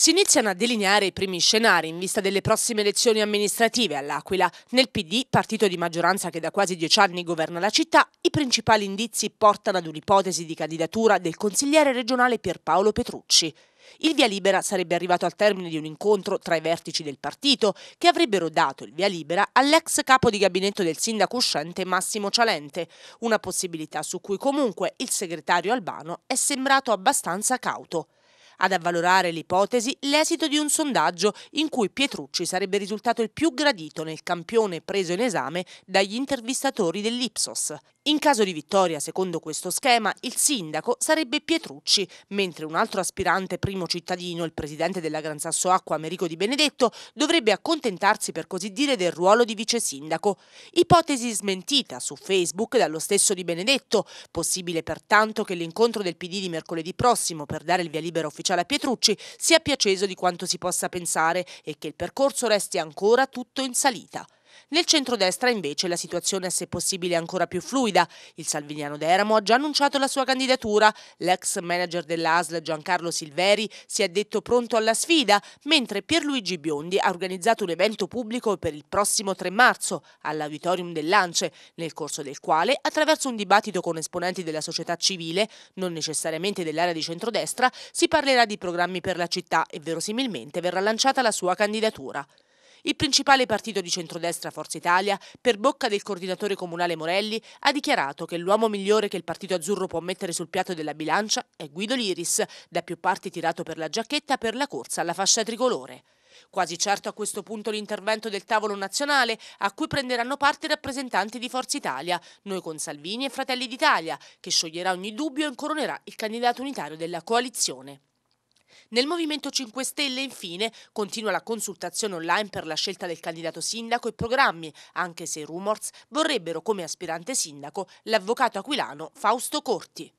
Si iniziano a delineare i primi scenari in vista delle prossime elezioni amministrative all'Aquila. Nel PD, partito di maggioranza che da quasi dieci anni governa la città, i principali indizi portano ad un'ipotesi di candidatura del consigliere regionale Pierpaolo Petrucci. Il via libera sarebbe arrivato al termine di un incontro tra i vertici del partito che avrebbero dato il via libera all'ex capo di gabinetto del sindaco uscente Massimo Cialente, una possibilità su cui comunque il segretario Albano è sembrato abbastanza cauto. Ad avvalorare l'ipotesi l'esito di un sondaggio in cui Pietrucci sarebbe risultato il più gradito nel campione preso in esame dagli intervistatori dell'Ipsos. In caso di vittoria, secondo questo schema, il sindaco sarebbe Pietrucci, mentre un altro aspirante primo cittadino, il presidente della Gran Sasso Acqua Americo Di Benedetto, dovrebbe accontentarsi per così dire del ruolo di vice sindaco. Ipotesi smentita su Facebook dallo stesso Di Benedetto, possibile pertanto che l'incontro del PD di mercoledì prossimo per dare il via libera ufficiale Marciala Pietrucci sia più acceso di quanto si possa pensare e che il percorso resti ancora tutto in salita. Nel centrodestra invece la situazione è se possibile ancora più fluida. Il salviniano D'Eramo ha già annunciato la sua candidatura. L'ex manager dell'ASL Giancarlo Silveri si è detto pronto alla sfida, mentre Pierluigi Biondi ha organizzato un evento pubblico per il prossimo 3 marzo all'auditorium del Lance, nel corso del quale, attraverso un dibattito con esponenti della società civile, non necessariamente dell'area di centrodestra, si parlerà di programmi per la città e verosimilmente verrà lanciata la sua candidatura. Il principale partito di centrodestra Forza Italia, per bocca del coordinatore comunale Morelli, ha dichiarato che l'uomo migliore che il partito azzurro può mettere sul piatto della bilancia è Guido Liris, da più parti tirato per la giacchetta per la corsa alla fascia tricolore. Quasi certo a questo punto l'intervento del tavolo nazionale, a cui prenderanno parte i rappresentanti di Forza Italia, noi con Salvini e Fratelli d'Italia, che scioglierà ogni dubbio e incoronerà il candidato unitario della coalizione. Nel Movimento 5 Stelle, infine, continua la consultazione online per la scelta del candidato sindaco e programmi, anche se i rumors vorrebbero come aspirante sindaco l'avvocato aquilano Fausto Corti.